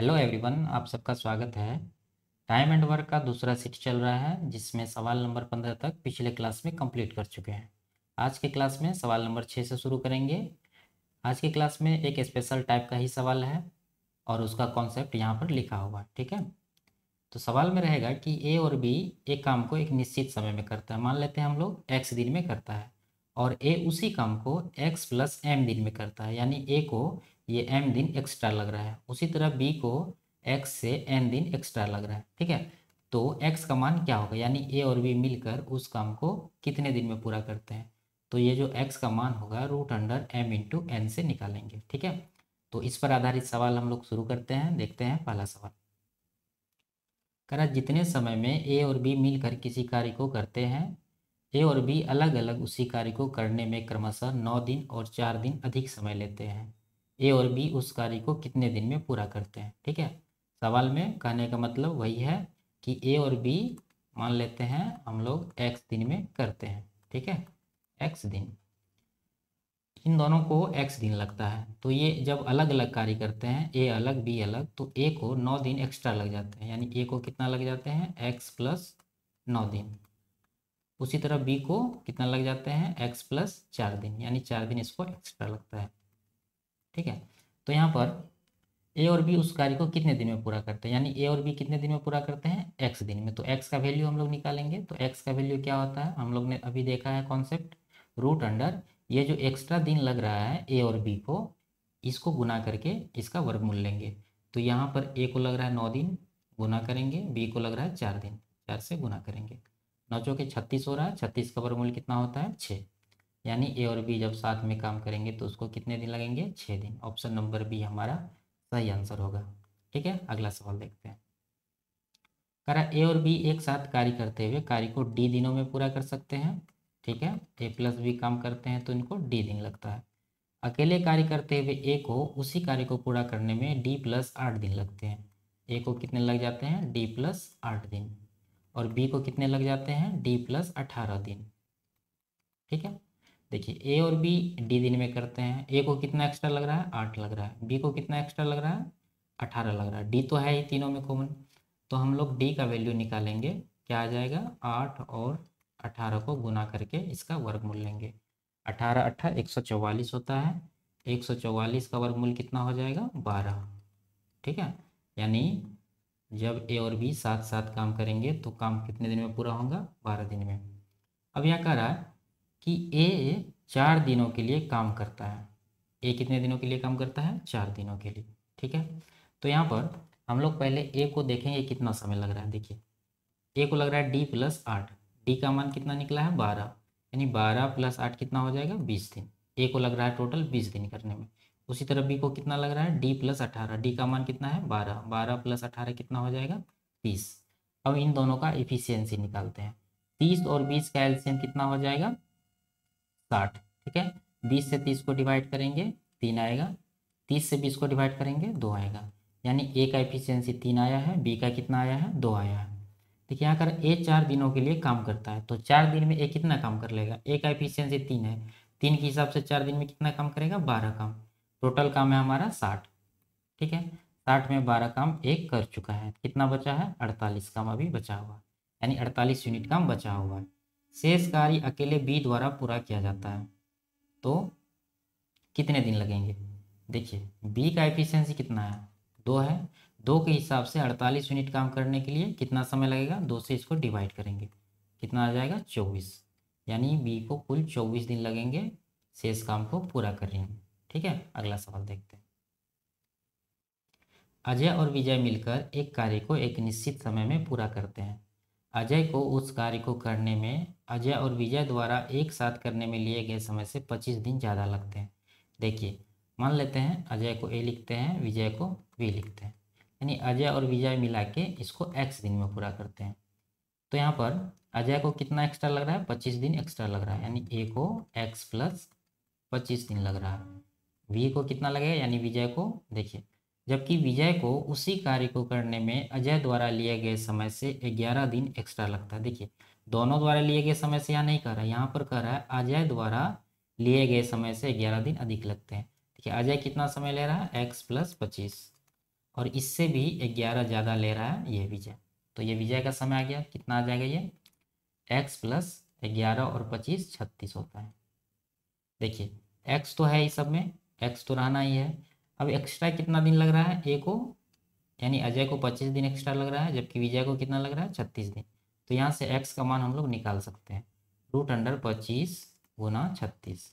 hello everyone आप सबका स्वागत है टाइम एंड वर्क का दूसरा सीट चल रहा है जिसमें सवाल नंबर पंद्रह तक पिछले क्लास में कंप्लीट कर चुके हैं आज के क्लास में सवाल नंबर छः से शुरू करेंगे आज के क्लास में एक स्पेशल टाइप का ही सवाल है और उसका कॉन्सेप्ट यहाँ पर लिखा होगा ठीक है तो सवाल में रहेगा कि ए और बी एक काम को एक निश्चित समय में करता है मान लेते हैं हम लोग एक्स दिन में करता है और ए उसी काम को एक्स प्लस एम दिन में करता है यानी ए को ये एम दिन एक्स्ट्रा लग रहा है उसी तरह बी को एक्स से एन दिन एक्स्ट्रा लग रहा है ठीक है तो एक्स का मान क्या होगा यानी ए और बी मिलकर उस काम को कितने दिन में पूरा करते हैं तो ये जो एक्स का मान होगा root under M into N से निकालेंगे ठीक है तो इस पर आधारित सवाल हम लोग शुरू करते हैं देखते हैं पहला सवाल करा जितने समय में ए और बी मिलकर किसी कार्य को करते हैं ए और बी अलग अलग उसी कार्य को करने में क्रमशः नौ दिन और चार दिन अधिक समय लेते हैं ए और बी उस कार्य को कितने दिन में पूरा करते हैं ठीक है सवाल में कहने का मतलब वही है कि ए और बी मान लेते हैं हम लोग एक्स दिन में करते हैं ठीक है एक्स दिन इन दोनों को एक्स दिन लगता है तो ये जब अलग अलग कार्य करते हैं ए अलग बी अलग तो ए को नौ दिन एक्स्ट्रा लग जाते हैं यानी ए को कितना लग जाते हैं एक्स प्लस नौ दिन उसी तरह बी को कितना लग जाते हैं एक्स प्लस चार दिन यानी चार दिन इसको एक्स्ट्रा लगता है ठीक है तो यहाँ पर ए और बी उस कार्य को कितने दिन में पूरा करते हैं यानी ए और बी कितने दिन में पूरा करते हैं एक्स दिन में तो एक्स का वैल्यू हम लोग निकालेंगे तो एक्स का वैल्यू क्या होता है हम लोग ने अभी देखा है कॉन्सेप्ट रूट अंडर ये जो एक्स्ट्रा दिन लग रहा है ए और बी को इसको गुना करके इसका वर्गमूल लेंगे तो यहाँ पर ए को लग रहा है नौ दिन गुना करेंगे बी को लग रहा है चार दिन चार से गुना करेंगे नौ चौके छत्तीस हो रहा है छत्तीस का वर्गमूल कितना होता है छः यानी ए और बी जब साथ में काम करेंगे तो उसको कितने दिन लगेंगे छः दिन ऑप्शन नंबर बी हमारा सही आंसर होगा ठीक है अगला सवाल देखते हैं कह रहा ए और बी एक साथ कार्य करते हुए कार्य को डी दिनों में पूरा कर सकते हैं ठीक है ए प्लस बी काम करते हैं तो इनको डी दिन लगता है अकेले कार्य करते हुए ए को उसी कार्य को पूरा करने में डी प्लस आठ दिन लगते हैं ए को कितने लग जाते हैं डी प्लस आठ दिन और बी को कितने लग जाते हैं डी प्लस अठारह दिन ठीक है देखिए ए और बी डी दिन में करते हैं ए को कितना एक्स्ट्रा लग रहा है आठ लग रहा है बी को कितना एक्स्ट्रा लग रहा है अठारह लग रहा है डी तो है ही तीनों में कॉमन तो हम लोग डी का वैल्यू निकालेंगे क्या आ जाएगा आठ और अठारह को गुना करके इसका वर्गमूल लेंगे अठारह अट्ठा एक सौ चौवालीस होता है एक सौ चौवालीस का वर्गमूल कितना हो जाएगा बारह ठीक है यानी जब ए और बी साथ साथ काम करेंगे तो काम कितने दिन में पूरा होगा बारह दिन में अब यह कह रहा है कि ए चार दिनों के लिए काम करता है ए कितने दिनों के लिए काम करता है चार दिनों के लिए ठीक है तो यहाँ पर हम लोग पहले ए को देखेंगे कितना समय लग रहा है देखिए ए को लग रहा है डी प्लस आठ डी का मान कितना निकला है बारह यानी बारह प्लस आठ कितना हो जाएगा बीस दिन ए को लग रहा है टोटल बीस दिन करने में उसी तरह बी को कितना लग रहा है डी प्लस अठारह डी का मान कितना है बारह बारह प्लस अठारह कितना हो जाएगा तीस अब इन दोनों का एफिशियंसी निकालते हैं तीस और बीस का एल्सियम कितना हो जाएगा साठ ठीक है बीस से तीस को डिवाइड करेंगे तीन आएगा तीस से बीस को डिवाइड करेंगे दो आएगा यानी ए का एफिशियंसी तीन आया है बी का कितना आया है दो आया है देखिए है अगर ए चार दिनों के लिए काम करता है तो चार दिन में ए कितना काम कर लेगा ए का एफिशियंसी तीन है तीन के हिसाब से चार दिन में कितना काम करेगा बारह काम टोटल काम है हमारा साठ ठीक है साठ में बारह काम एक कर चुका है कितना बचा है अड़तालीस काम अभी बचा हुआ यानी अड़तालीस यूनिट काम बचा हुआ है शेष कार्य अकेले बी द्वारा पूरा किया जाता है तो कितने दिन लगेंगे देखिए बी का एफिशिएंसी कितना है दो है दो के हिसाब से अड़तालीस यूनिट काम करने के लिए कितना समय लगेगा दो से इसको डिवाइड करेंगे कितना आ जाएगा चौबीस यानी बी को कुल चौबीस दिन लगेंगे शेष काम को पूरा करेंगे ठीक है अगला सवाल देखते हैं अजय और विजय मिलकर एक कार्य को एक निश्चित समय में पूरा करते हैं अजय को उस कार्य को करने में अजय और विजय द्वारा एक साथ करने में लिए गए समय से पच्चीस दिन ज़्यादा लगते हैं देखिए मान लेते हैं अजय को ए लिखते हैं विजय को बी लिखते हैं यानी अजय और विजय मिला के इसको एक्स दिन में पूरा करते हैं तो यहाँ पर अजय को कितना एक्स्ट्रा लग रहा है पच्चीस दिन एक्स्ट्रा लग रहा है यानी ए को एक्स प्लस पच्चीस दिन लग रहा है वी को कितना लगेगा यानी विजय को देखिए जबकि विजय को उसी कार्य को करने में अजय द्वारा लिए गए समय से ग्यारह दिन एक्स्ट्रा लगता है देखिए दोनों द्वारा लिए गए समय से यहाँ नहीं कह रहा है यहाँ पर कह रहा है अजय द्वारा लिए गए समय से ग्यारह दिन अधिक लगते हैं देखिए अजय कितना समय ले रहा है एक्स प्लस पच्चीस और इससे भी ग्यारह ज़्यादा ले रहा है यह विजय तो ये विजय का समय आ गया कितना आ जाएगा ये एक्स प्लस ग्यारह और पच्चीस छत्तीस होता है देखिए एक्स तो है इस सब में एक्स तो रहना ही है अब एक्स्ट्रा कितना दिन लग रहा है ए को यानी अजय को पच्चीस दिन एक्स्ट्रा लग रहा है जबकि विजय को कितना लग रहा है छत्तीस दिन तो यहाँ से एक्स का मान हम लोग निकाल सकते हैं रूट अंडर पच्चीस गुना छत्तीस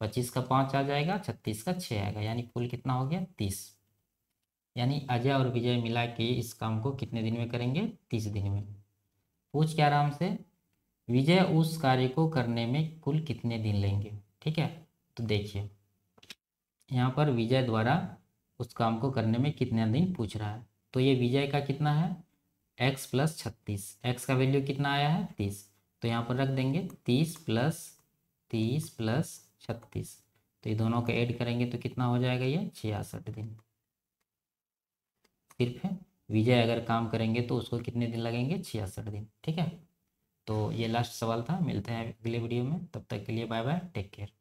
पच्चीस का पाँच आ जाएगा छत्तीस का छः आएगा यानी कुल कितना हो गया तीस यानी अजय और विजय मिला के इस काम को कितने दिन में करेंगे तीस दिन में पूछ के आराम से विजय उस कार्य को करने में कुल कितने दिन लेंगे ठीक है तो देखिए यहाँ पर विजय द्वारा उस काम को करने में कितने दिन पूछ रहा है तो ये विजय का कितना है एक्स प्लस छत्तीस एक्स का वैल्यू कितना आया है तीस तो यहाँ पर रख देंगे तीस प्लस तीस प्लस छत्तीस तो ये दोनों को ऐड करेंगे तो कितना हो जाएगा ये छियासठ दिन सिर्फ विजय अगर काम करेंगे तो उसको कितने दिन लगेंगे छियासठ दिन ठीक है तो ये लास्ट सवाल था मिलते हैं अगले वीडियो में तब तक के लिए बाय बाय टेक केयर